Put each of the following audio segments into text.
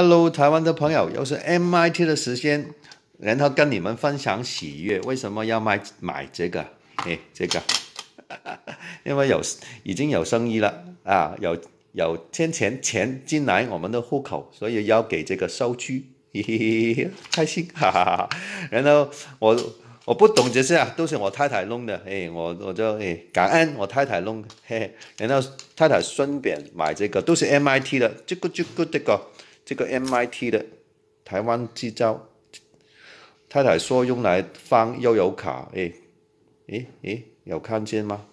Hello，台湾的朋友，又是 MIT 的时间，然后跟你们分享喜悦。为什么要买买这个？哎，这个，因为有已经有生意了啊，有有先钱钱进来我们的户口，所以要给这个收据，嘿嘿嘿，开心。哈哈哈。然后我我不懂这些，啊，都是我太太弄的。哎，我我就哎感恩我太太弄。嘿嘿，然后太太顺便买这个，都是 MIT 的，这个这个这个。这个 MIT 的台湾制造，太太说用来放悠游卡，哎诶诶，有看见吗？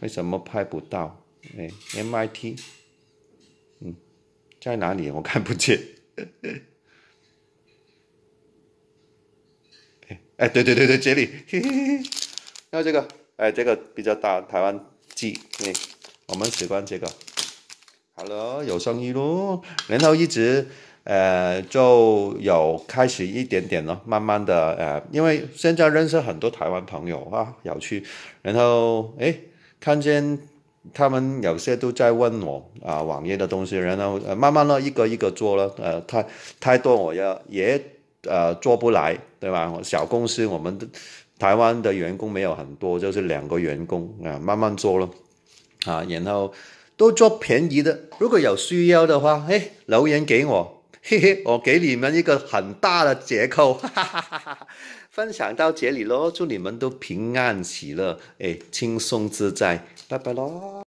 为什么拍不到？哎，MIT，嗯，在哪里？我看不见。哎对对对对，这里，嘿嘿嘿，还有这个，哎，这个比较大，台湾机，哎，我们喜欢这个。好了，有生意咯，然后一直，呃，就有开始一点点了，慢慢的，呃，因为现在认识很多台湾朋友啊，有趣，然后诶，看见他们有些都在问我啊，网页的东西，然后慢慢的一个一个做了，呃，太太多，我要也呃做不来，对吧？小公司，我们的台湾的员工没有很多，就是两个员工啊，慢慢做了，啊，然后。都做便宜的，如果有需要的话，哎，留言给我，嘿嘿，我给你们一个很大的折扣，哈哈哈哈哈分享到这里喽，祝你们都平安喜乐，哎，轻松自在，拜拜喽。